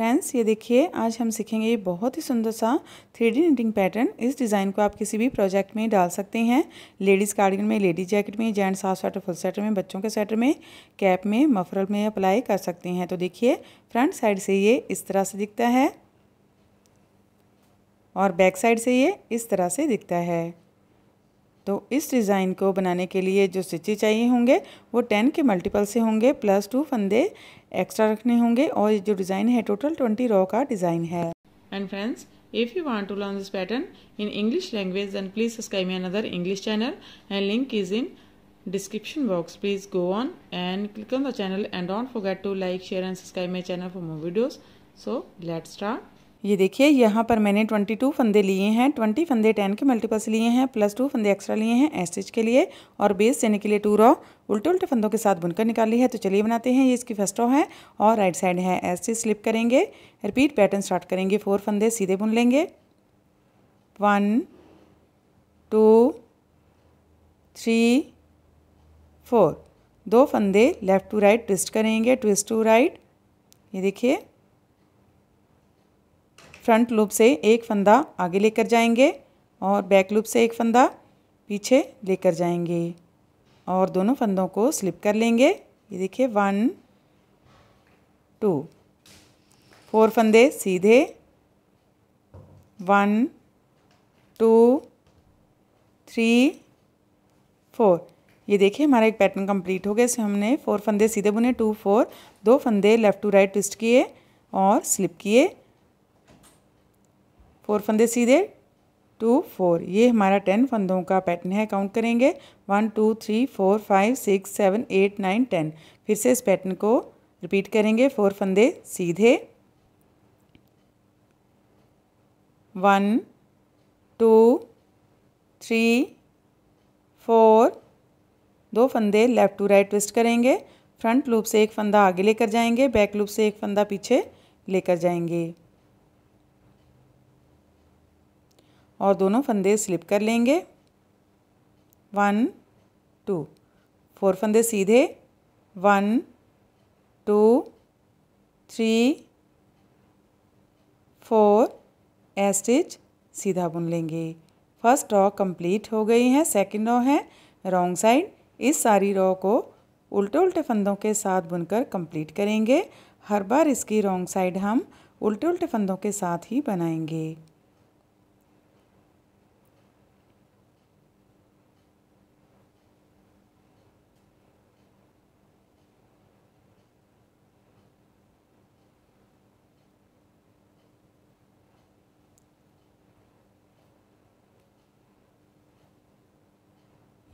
friends ये देखिए आज हम सीखेंगे ये बहुत ही सुंदर सा थ्री डी निटिंग पैटर्न इस डिज़ाइन को आप किसी भी प्रोजेक्ट में डाल सकते हैं लेडीज़ कार्डिगन में लेडीज़ जैकेट में gents half sweater full sweater में बच्चों के स्वेटर में कैप में मफरल में अप्लाई कर सकते हैं तो देखिए फ्रंट साइड से ये इस तरह से दिखता है और बैक साइड से ये इस तरह से दिखता है तो इस डिज़ाइन को बनाने के लिए जो स्टिचे चाहिए होंगे वो टेन के मल्टीपल से होंगे प्लस टू फंदे एक्स्ट्रा रखने होंगे और जो डिज़ाइन है टोटल ट्वेंटी रो का डिज़ाइन है and friends if you want to learn this pattern in English language and please subscribe me another English channel and link is in description box please go on and click on the channel and don't forget to like share and subscribe my channel for more videos so let start ये देखिए यहाँ पर मैंने twenty two फंदे लिए हैं twenty फंदे ten के मल्टीपल्स लिए हैं प्लस टू फंदे एक्स्ट्रा लिए हैं एस स्टिच के लिए और बेस देने के लिए टू रॉ उल्टे उल्टे फंदों के साथ बुनकर निकाली है तो चलिए बनाते हैं ये इसकी फर्स्ट रॉ है और राइट साइड है एस स्टिच स्लिप करेंगे रिपीट पैटर्न स्टार्ट करेंगे फोर फंदे सीधे बुन लेंगे वन टू थ्री फोर दो फंदे लेफ़्ट टू राइट ट्विस्ट करेंगे ट्विस्ट टू राइट ये देखिए फ्रंट लूप से एक फंदा आगे लेकर जाएंगे और बैक लूप से एक फंदा पीछे लेकर जाएंगे और दोनों फंदों को स्लिप कर लेंगे ये देखिए वन टू फोर फंदे सीधे वन टू थ्री फोर ये देखिए हमारा एक पैटर्न कंप्लीट हो गया इसमें हमने फोर फंदे सीधे बुने टू फोर दो फंदे लेफ़्ट टू राइट ट्विस्ट किए और स्लिप किए फोर फंदे सीधे टू फोर ये हमारा टेन फंदों का पैटर्न है काउंट करेंगे one two three four five six seven eight nine ten फिर से इस पैटर्न को रिपीट करेंगे फोर फंदे सीधे वन टू थ्री फोर दो फंदे लेफ़्ट टू राइट ट्विस्ट करेंगे फ्रंट लूप से एक फंदा आगे लेकर जाएंगे बैक लूप से एक फंदा पीछे लेकर जाएंगे और दोनों फंदे स्लिप कर लेंगे वन टू फोर फंदे सीधे one two three four a stitch सीधा बुन लेंगे फर्स्ट रॉ कंप्लीट हो गई है सेकंड रॉ है रॉन्ग साइड इस सारी रॉ को उल्टे उल्टे फंदों के साथ बुनकर कंप्लीट करेंगे हर बार इसकी रॉन्ग साइड हम उल्टे उल्टे फंदों के साथ ही बनाएंगे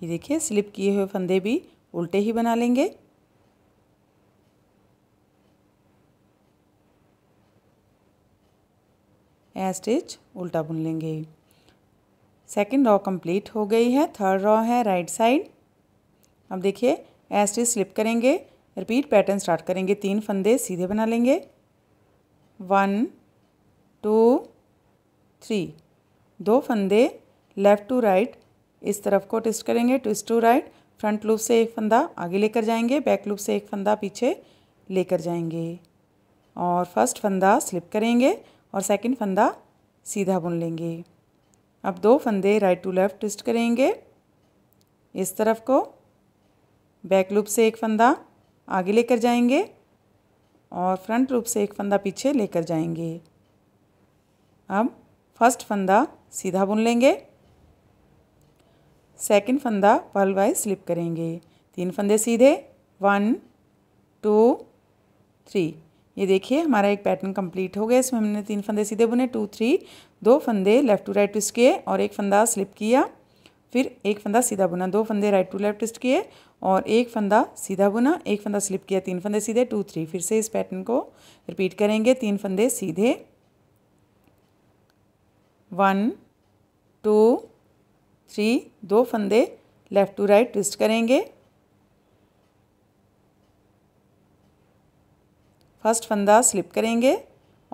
ये देखिए स्लिप किए हुए फंदे भी उल्टे ही बना लेंगे ए स्टिच उल्टा बुन लेंगे सेकेंड रॉ कंप्लीट हो गई है थर्ड रॉ है राइट साइड अब देखिए ए स्टिच स्लिप करेंगे रिपीट पैटर्न स्टार्ट करेंगे तीन फंदे सीधे बना लेंगे वन टू थ्री दो फंदे लेफ़्ट टू राइट इस तरफ को ट्विस्ट करेंगे twist to right front loop से एक फंदा आगे लेकर जाएंगे बैक लूप से एक फंदा पीछे लेकर जाएंगे और फर्स्ट फंदा स्लिप करेंगे और सेकंड फंदा सीधा बुन लेंगे अब दो फंदे राइट टू लेफ़्ट ट्विस्ट करेंगे इस तरफ को बैक लूप से एक फंदा आगे लेकर जाएंगे और फ्रंट लूप से एक फंदा पीछे लेकर जाएंगे अब फर्स्ट फंदा सीधा बुन लेंगे सेकंड फंदा पल वाइज स्लिप करेंगे तीन फंदे सीधे वन टू थ्री ये देखिए हमारा एक पैटर्न कंप्लीट हो गया इसमें हमने तीन फंदे सीधे बुने टू थ्री दो फंदे लेफ़्ट टू राइट ट्विस्ट किए और एक फंदा स्लिप किया फिर एक फंदा सीधा बुना दो फंदे राइट टू लेफ्ट ट्विस्ट किए और एक फंदा सीधा बुना एक फंदा स्लिप किया तीन फंदे सीधे टू थ्री फिर से इस पैटर्न को रिपीट करेंगे तीन फंदे सीधे वन टू थ्री दो फंदे लेफ़्ट टू राइट ट्विस्ट करेंगे फर्स्ट फंदा स्लिप करेंगे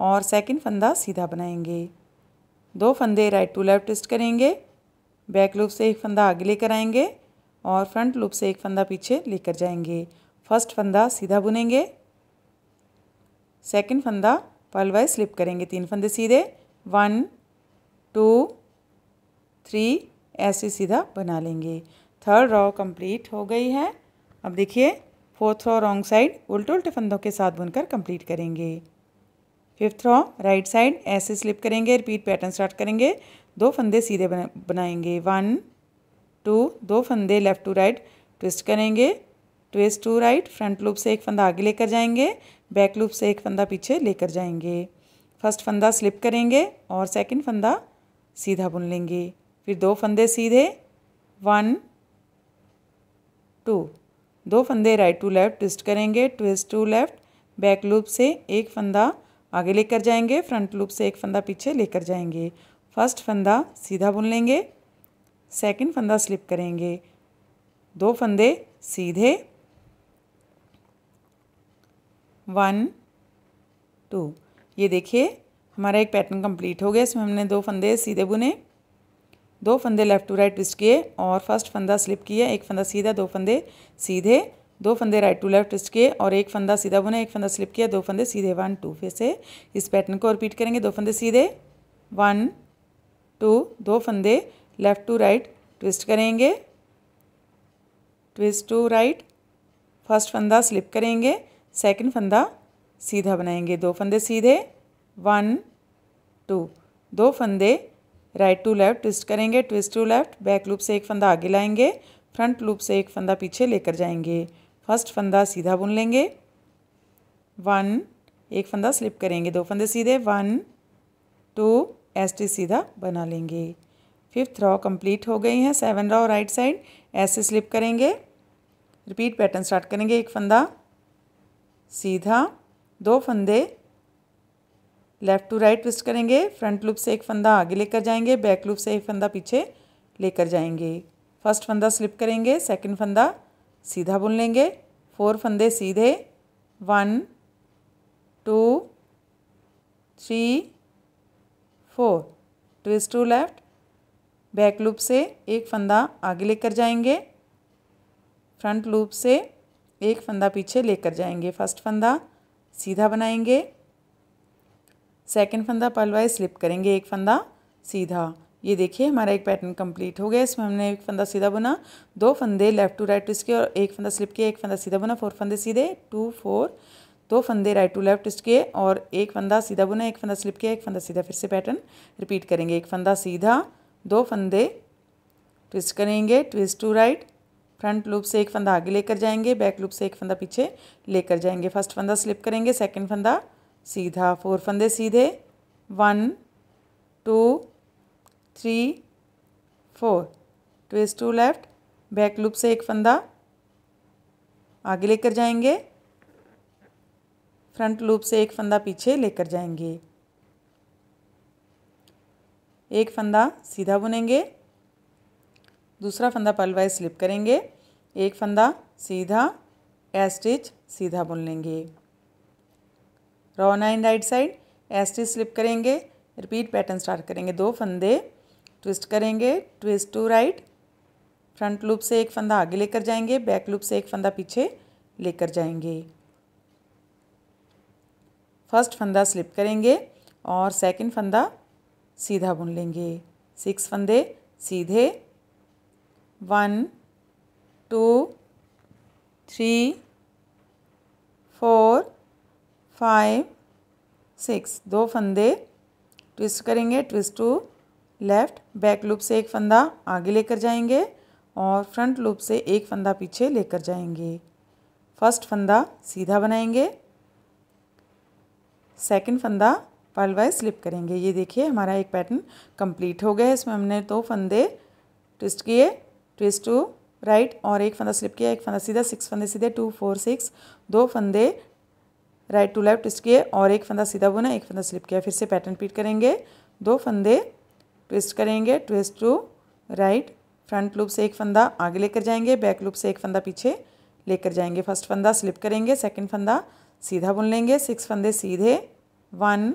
और सेकंड फंदा सीधा बनाएंगे दो फंदे राइट टू लेफ़्ट ट्विस्ट करेंगे बैक लूप से एक फंदा आगे लेकर आएंगे और फ्रंट लूप से एक फंदा पीछे लेकर जाएंगे फर्स्ट फंदा सीधा बुनेंगे सेकंड फंदा पल वाइज स्लिप करेंगे तीन फंदे सीधे वन टू थ्री ऐसे सीधा बना लेंगे थर्ड रॉ कंप्लीट हो गई है अब देखिए फोर्थ रॉ रॉन्ग साइड उल्टे उल्टे फंदों के साथ बुनकर कंप्लीट करेंगे फिफ्थ रॉ राइट साइड ऐसे स्लिप करेंगे रिपीट पैटर्न स्टार्ट करेंगे दो फंदे सीधे बना, बनाएंगे वन टू दो फंदे लेफ़्ट टू राइट ट्विस्ट करेंगे twist to right front loop से एक फंदा आगे लेकर जाएंगे बैक लूप से एक फंदा पीछे लेकर जाएंगे फर्स्ट फंदा स्लिप करेंगे और सेकंड फंदा सीधा बुन लेंगे फिर दो फंदे सीधे वन टू दो फंदे राइट टू लेफ्ट ट्विस्ट करेंगे twist to left back loop से एक फंदा आगे लेकर जाएंगे फ्रंट लूप से एक फंदा पीछे लेकर जाएंगे फर्स्ट फंदा सीधा बुन लेंगे सेकंड फंदा स्लिप करेंगे दो फंदे सीधे वन टू ये देखिए हमारा एक पैटर्न कंप्लीट हो गया इसमें हमने दो फंदे सीधे बुने दो फंदे लेफ़्ट टू राइट ट्विस्ट किए और फर्स्ट फंदा स्लिप किया एक फंदा सीधा दो फंदे सीधे दो फंदे राइट टू लेफ्ट ट्विस्ट किए और एक फंदा सीधा बुना एक फंदा स्लिप किया दो फंदे सीधे वन टू फिर से इस पैटर्न को रिपीट करेंगे दो फंदे सीधे वन टू दो फंदे लेफ़्ट टू राइट ट्विस्ट करेंगे ट्विस्ट टू राइट फर्स्ट फंदा स्लिप करेंगे सेकंड फंदा सीधा बनाएंगे दो फंदे सीधे वन टू दो फंदे राइट टू लेफ्ट ट्विस्ट करेंगे twist to left back loop से एक फंदा आगे लाएंगे फ्रंट लूप से एक फंदा पीछे लेकर जाएंगे फर्स्ट फंदा सीधा बुन लेंगे वन एक फंदा स्लिप करेंगे दो फंदे सीधे वन टू एस सीधा बना लेंगे फिफ्थ रॉ कंप्लीट हो गई हैं सेवन रॉ राइट साइड ऐसे स्लिप करेंगे रिपीट पैटर्न स्टार्ट करेंगे एक फंदा सीधा दो फंदे लेफ़्ट टू राइट ट्विस्ट करेंगे फ्रंट लूप से एक फंदा आगे लेकर जाएंगे बैक लूप से एक फंदा पीछे लेकर जाएंगे फर्स्ट फंदा स्लिप करेंगे सेकंड फंदा सीधा बुन लेंगे फोर फंदे सीधे one two three four twist to left back loop से एक फंदा आगे लेकर जाएंगे फ्रंट लूप से एक फंदा पीछे लेकर जाएंगे फर्स्ट फंदा सीधा बनाएंगे सेकंड फंदा पलवाइज स्लिप करेंगे एक फंदा सीधा ये देखिए हमारा एक पैटर्न कंप्लीट हो गया इसमें हमने एक फंदा सीधा बुना दो फंदे लेफ्ट टू राइट ट्विस्ट किए और एक फंदा स्लिप किया एक फंदा सीधा बुना फोर फंदे सीधे टू फोर दो फंदे राइट टू लेफ्ट ट्विस्ट किए और एक फंदा सीधा बुना एक फंदा स्लिप किया एक फंदा सीधा फिर से पैटर्न रिपीट करेंगे एक फंदा सीधा दो फंदे ट्विस्ट करेंगे twist to right front loop से एक फंदा आगे लेकर जाएंगे बैक लूप से एक फंदा पीछे लेकर जाएंगे फर्स्ट फंदा स्लिप करेंगे सेकंड फंदा सीधा फोर फंदे सीधे one two three four twist to left back loop से एक फंदा आगे लेकर जाएंगे फ्रंट लूप से एक फंदा पीछे लेकर जाएंगे एक फंदा सीधा बुनेंगे दूसरा फंदा पलवाइज स्लिप करेंगे एक फंदा सीधा एस्टिच स्टिच सीधा बुन लेंगे row nine right side T slip करेंगे रिपीट पैटर्न स्टार्ट करेंगे दो फंदे ट्विस्ट करेंगे twist to right front loop से एक फंदा आगे लेकर जाएंगे बैक लूप से एक फंदा पीछे लेकर जाएंगे फर्स्ट फंदा स्लिप करेंगे और सेकंड फंदा सीधा बुन लेंगे सिक्स फंदे सीधे one two three four five six दो फंदे ट्विस्ट करेंगे twist to left back loop से एक फंदा आगे लेकर जाएंगे और फ्रंट लूप से एक फंदा पीछे लेकर जाएंगे फर्स्ट फंदा सीधा बनाएंगे सेकंड फंदा पर्ल वाइज स्लिप करेंगे ये देखिए हमारा एक पैटर्न कंप्लीट हो गया है इसमें हमने दो फंदे ट्विस्ट किए ट्विस्ट टू राइट और एक फंदा स्लिप किया एक फंदा सीधा सिक्स फंदे सीधे टू फोर सिक्स दो फंदे राइट टू लेफ्ट ट्विस्ट किए और एक फंदा सीधा बुना एक फंदा स्लिप किया फिर से पैटर्न रिपीट करेंगे दो फंदे ट्विस्ट करेंगे twist to right front loop से एक फंदा आगे लेकर जाएंगे बैक लूप से एक फंदा पीछे लेकर जाएंगे फर्स्ट फंदा स्लिप करेंगे सेकंड फंदा सीधा बुन लेंगे सिक्स फंदे सीधे one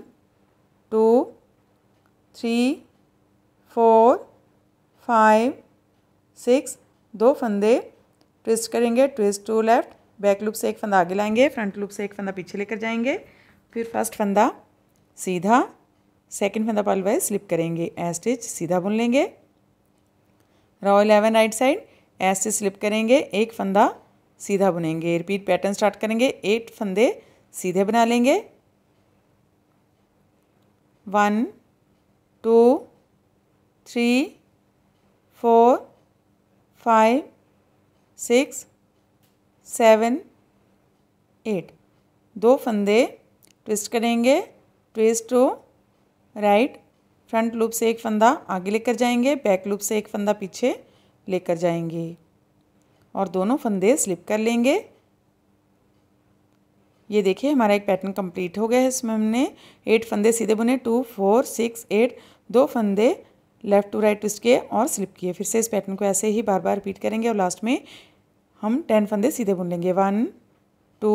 two three four five six दो फंदे ट्विस्ट करेंगे twist to left back loop से एक फंदा आगे लाएंगे फ्रंट लूप से एक फंदा पीछे लेकर जाएंगे फिर फर्स्ट फंदा सीधा सेकंड फंदा पल वाइज स्लिप करेंगे ए स्टिच सीधा बुन लेंगे row eleven right side a stitch slip करेंगे एक फंदा सीधा बुनेंगे रिपीट पैटर्न स्टार्ट करेंगे एट फंदे सीधे बना लेंगे one two three four five six seven eight दो फंदे ट्विस्ट करेंगे twist to right front loop से एक फंदा आगे लेकर जाएंगे बैक लूप से एक फंदा पीछे लेकर जाएंगे और दोनों फंदे स्लिप कर लेंगे ये देखिए हमारा एक पैटर्न कंप्लीट हो गया है इसमें हमने एट फंदे सीधे बुने टू फोर सिक्स एट दो फंदे लेफ़्ट टू राइट ट्विस्ट किए और स्लिप किए फिर से इस पैटर्न को ऐसे ही बार बार रिपीट करेंगे और लास्ट में हम टेन फंदे सीधे बुन लेंगे one two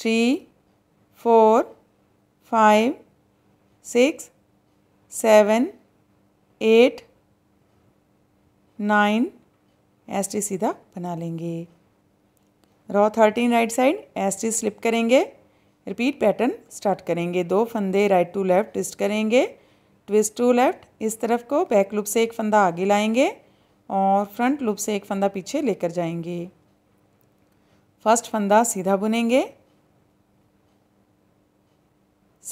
three four five six seven eight nine S T सीधा बना लेंगे row thirteen right side S T slip करेंगे रिपीट पैटर्न स्टार्ट करेंगे दो फंदे राइट टू लेफ्ट ट्विस्ट करेंगे ट्विस्ट टू लेफ्ट इस तरफ को बैक लूप से एक फंदा आगे लाएंगे और फ्रंट लूप से एक फंदा पीछे लेकर जाएंगे फर्स्ट फंदा सीधा बुनेंगे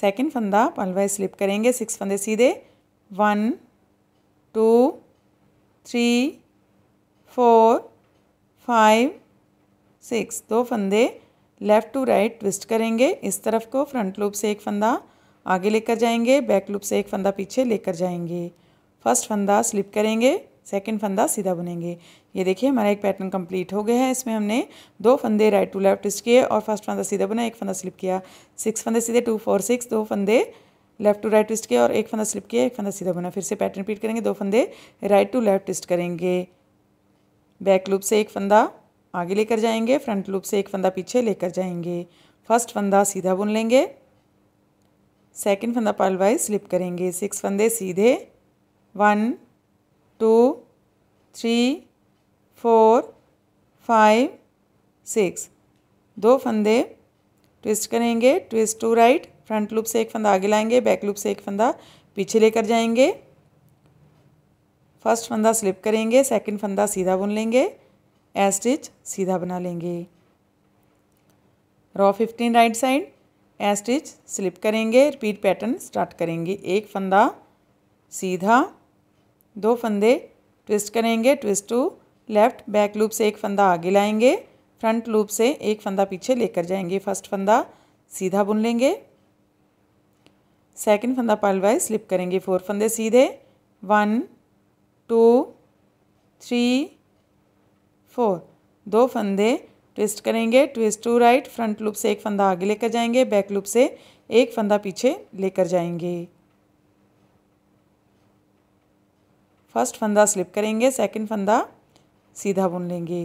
सेकंड फंदा पलवाई स्लिप करेंगे सिक्स फंदे सीधे one two three four five six दो फंदे लेफ़्ट टू राइट ट्विस्ट करेंगे इस तरफ को फ्रंट लूप से एक फंदा आगे लेकर जाएंगे बैक लूप से एक फंदा पीछे लेकर जाएंगे फर्स्ट फंदा स्लिप करेंगे सेकेंड फंदा सीधा बुनेंगे ये देखिए हमारा एक पैटर्न कंप्लीट हो गया है इसमें हमने दो फंदे राइट टू लेफ्ट स्टिच किए और फर्स्ट फंदा सीधा बुना एक फंदा स्लिप किया सिक्स फंदे सीधे टू फोर सिक्स दो फंदे लेफ्ट टू राइट ट्विस्ट किया और एक फंदा स्लिप किया एक फंदा सीधा बुना फिर से पैटर्न रिपीट करेंगे दो फंदे राइट टू लेफ्ट ट्विस्ट करेंगे बैक लूप से एक फंदा आगे लेकर जाएंगे फ्रंट लूप से एक फंदा पीछे लेकर जाएंगे फर्स्ट फंदा सीधा बुन लेंगे सेकंड फंदा पर्ल वाइज स्लिप करेंगे सिक्स फंदे सीधे one two three four five six दो फंदे ट्विस्ट करेंगे twist to right front loop से एक फंदा आगे लाएंगे बैक लूप से एक फंदा पीछे लेकर जाएंगे फर्स्ट फंदा स्लिप करेंगे सेकंड फंदा सीधा बुन लेंगे ए स्टिच सीधा बना लेंगे row fifteen right side a stitch slip करेंगे रिपीट पैटर्न स्टार्ट करेंगे एक फंदा सीधा दो फंदे ट्विस्ट करेंगे twist to left back loop से एक फंदा आगे लाएंगे फ्रंट लूप से एक फंदा पीछे लेकर जाएंगे फर्स्ट फंदा सीधा बुन लेंगे सेकंड फंदा पाल वाइज स्लिप करेंगे फोर फंदे सीधे वन टू थ्री फोर दो फंदे ट्विस्ट करेंगे twist to right front loop से एक फंदा आगे लेकर जाएंगे बैक लूप से एक फंदा पीछे लेकर जाएंगे फर्स्ट फंदा स्लिप करेंगे सेकंड फंदा सीधा बुन लेंगे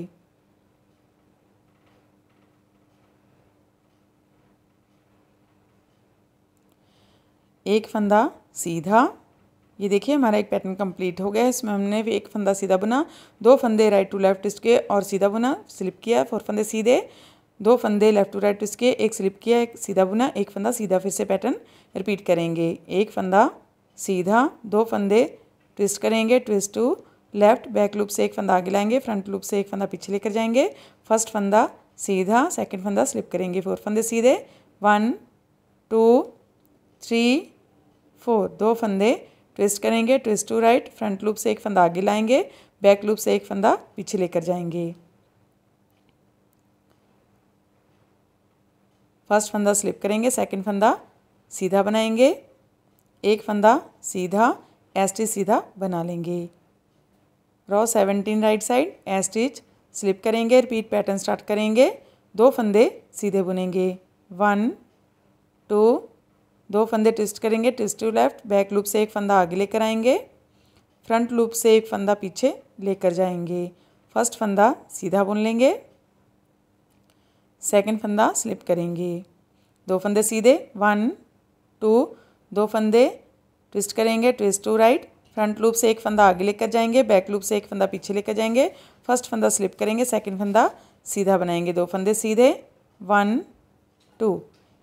एक फंदा सीधा ये देखिए हमारा एक पैटर्न कंप्लीट हो गया है इसमें हमने भी एक फंदा सीधा बुना दो फंदे राइट टू लेफ्ट इसके और सीधा बुना स्लिप किया फोर फंदे सीधे दो फंदे लेफ्ट टू राइट इसके एक स्लिप किया एक सीधा बुना एक फंदा सीधा फिर से पैटर्न रिपीट करेंगे एक फंदा सीधा दो फंदे ट्विस्ट करेंगे twist to left back loop से एक फंदा आगे लाएंगे फ्रंट लूप से एक फंदा पीछे लेकर जाएंगे फर्स्ट फंदा सीधा सेकंड फंदा स्लिप करेंगे फोर फंदे सीधे वन टू थ्री फोर दो फंदे ट्विस्ट करेंगे twist to right front loop से एक फंदा आगे लाएंगे बैक लूप से एक फंदा पीछे लेकर जाएंगे फर्स्ट फंदा स्लिप करेंगे सेकंड फंदा सीधा बनाएंगे एक फंदा सीधा एस सीधा बना लेंगे row seventeen right side S stitch slip करेंगे रिपीट पैटर्न स्टार्ट करेंगे दो फंदे सीधे बुनेंगे वन टू दो फंदे ट्विस्ट करेंगे twist to left back loop से एक फंदा आगे लेकर आएंगे फ्रंट लूप से एक फंदा पीछे लेकर जाएंगे फर्स्ट फंदा सीधा बुन लेंगे सेकंड फंदा स्लिप करेंगे दो फंदे सीधे वन टू दो फंदे ट्विस्ट करेंगे twist to right front loop से एक फंदा आगे लेकर जाएंगे बैक लूप से एक फंदा पीछे लेकर जाएंगे फर्स्ट फंदा स्लिप करेंगे सेकंड फंदा सीधा बनाएंगे दो फंदे सीधे वन टू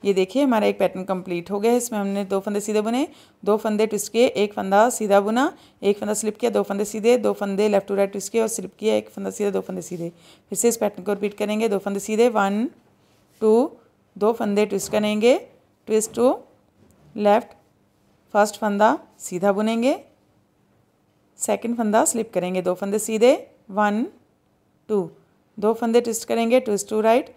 ये देखिए हमारा एक पैटर्न कंप्लीट हो गया है इसमें हमने दो फंदे सीधे बुने दो फंदे ट्विस्ट किए एक फंदा सीधा बुना एक फंदा स्लिप किया दो फंदे सीधे दो फंदे लेफ्ट टू राइट ट्विस्ट किए और स्लिप किया एक फंदा सीधा दो फंदे सीधे फिर से इस पैटर्न को रिपीट करेंगे दो फंदे सीधे वन टू दो फंदे ट्विस्ट करेंगे ट्विस्ट टू लेफ्ट फर्स्ट फंदा सीधा बुनेंगे सेकंड फंदा स्लिप करेंगे दो फंदे सीधे वन टू दो फंदे ट्विस्ट करेंगे ट्विस्ट टू राइट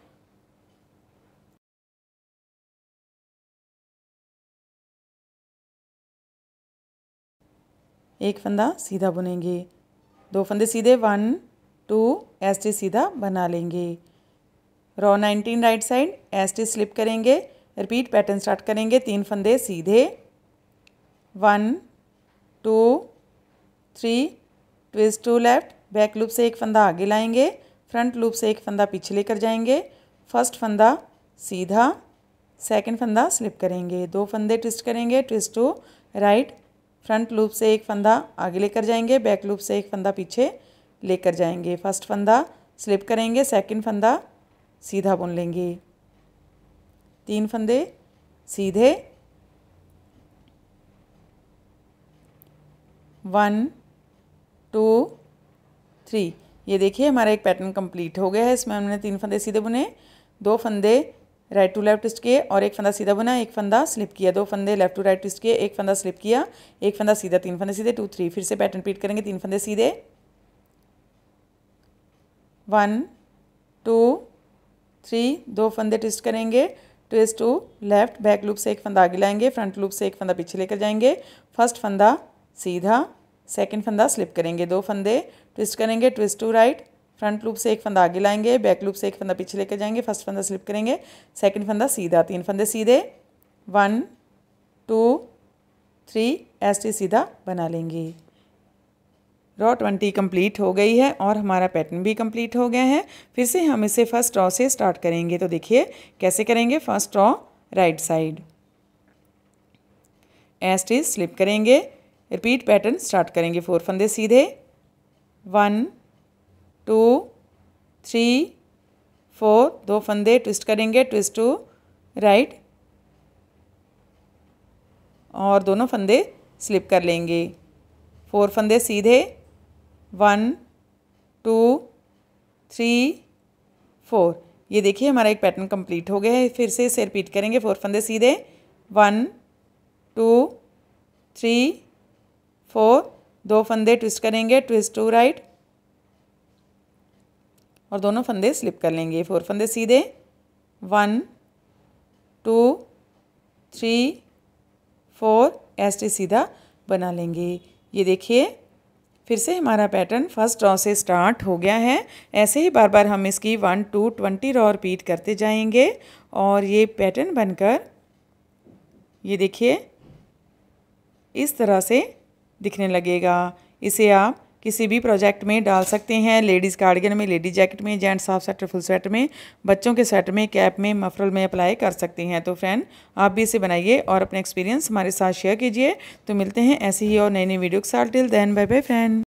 एक फंदा सीधा बुनेंगे दो फंदे सीधे वन टू एस टी सीधा बना लेंगे row nineteen right side S T slip करेंगे रिपीट पैटर्न स्टार्ट करेंगे तीन फंदे सीधे one two three twist to left back loop से एक फंदा आगे लाएंगे फ्रंट लूप से एक फंदा पीछे लेकर जाएंगे फर्स्ट फंदा सीधा सेकंड फंदा स्लिप करेंगे दो फंदे ट्विस्ट करेंगे twist to right front loop से एक फंदा आगे लेकर जाएंगे बैक लूप से एक फंदा पीछे लेकर जाएंगे फर्स्ट फंदा स्लिप करेंगे सेकंड फंदा सीधा बुन लेंगे तीन फंदे सीधे वन टू थ्री ये देखिए हमारा एक पैटर्न कंप्लीट हो गया है इसमें हमने तीन फंदे सीधे बुने दो फंदे राइट टू लेफ्ट ट्विस्ट किए और एक फंदा सीधा बुना एक फंदा स्लिप किया दो फंदे लेफ्ट टू राइट ट्विस्ट किए एक फंदा स्लिप किया एक फंदा सीधा तीन फंदे सीधे टू थ्री फिर से पैटर्न रिपीट करेंगे तीन फंदे सीधे वन टू थ्री दो फंदे ट्विस्ट करेंगे twist to left back loop से एक फंदा आगे लाएंगे फ्रंट लूप से एक फंदा पीछे लेकर जाएंगे फर्स्ट फंदा सीधा सेकंड फंदा स्लिप करेंगे दो फंदे ट्विस्ट करेंगे twist to right front loop से एक फंदा आगे लाएंगे बैक लूप से एक फंदा पीछे लेकर जाएंगे फर्स्ट फंदा स्लिप करेंगे सेकंड फंदा सीधा तीन फंदे सीधे वन टू थ्री ऐसे सीधा बना लेंगे रॉ ट्वेंटी कंप्लीट हो गई है और हमारा पैटर्न भी कंप्लीट हो गया है फिर से हम इसे फर्स्ट रॉ से स्टार्ट करेंगे तो देखिए कैसे करेंगे first row right side edges slip करेंगे रिपीट पैटर्न स्टार्ट करेंगे फोर फंदे सीधे वन टू थ्री फोर दो फंदे ट्विस्ट करेंगे ट्विस्ट टू राइट और दोनों फंदे स्लिप कर लेंगे फोर फंदे सीधे वन टू थ्री फोर ये देखिए हमारा एक पैटर्न कंप्लीट हो गया है फिर से इसे रिपीट करेंगे फोर फंदे सीधे वन टू थ्री फोर दो फंदे ट्विस्ट करेंगे ट्विस्ट टू राइट और दोनों फंदे स्लिप कर लेंगे फोर फंदे सीधे वन टू थ्री फोर ऐसे सीधा बना लेंगे ये देखिए फिर से हमारा पैटर्न फर्स्ट रॉ से स्टार्ट हो गया है ऐसे ही बार बार हम इसकी one to twenty row repeat करते जाएंगे और ये पैटर्न बनकर ये देखिए इस तरह से दिखने लगेगा इसे आप किसी भी प्रोजेक्ट में डाल सकते हैं लेडीज़ कार्डिगन में लेडीज़ जैकेट में gents half set full set में बच्चों के सेट में कैप में मफरल में अप्लाई कर सकते हैं तो फ्रेंड आप भी इसे बनाइए और अपना एक्सपीरियंस हमारे साथ शेयर कीजिए तो मिलते हैं ऐसे ही और नई नई वीडियो के साथ till then bye bye friend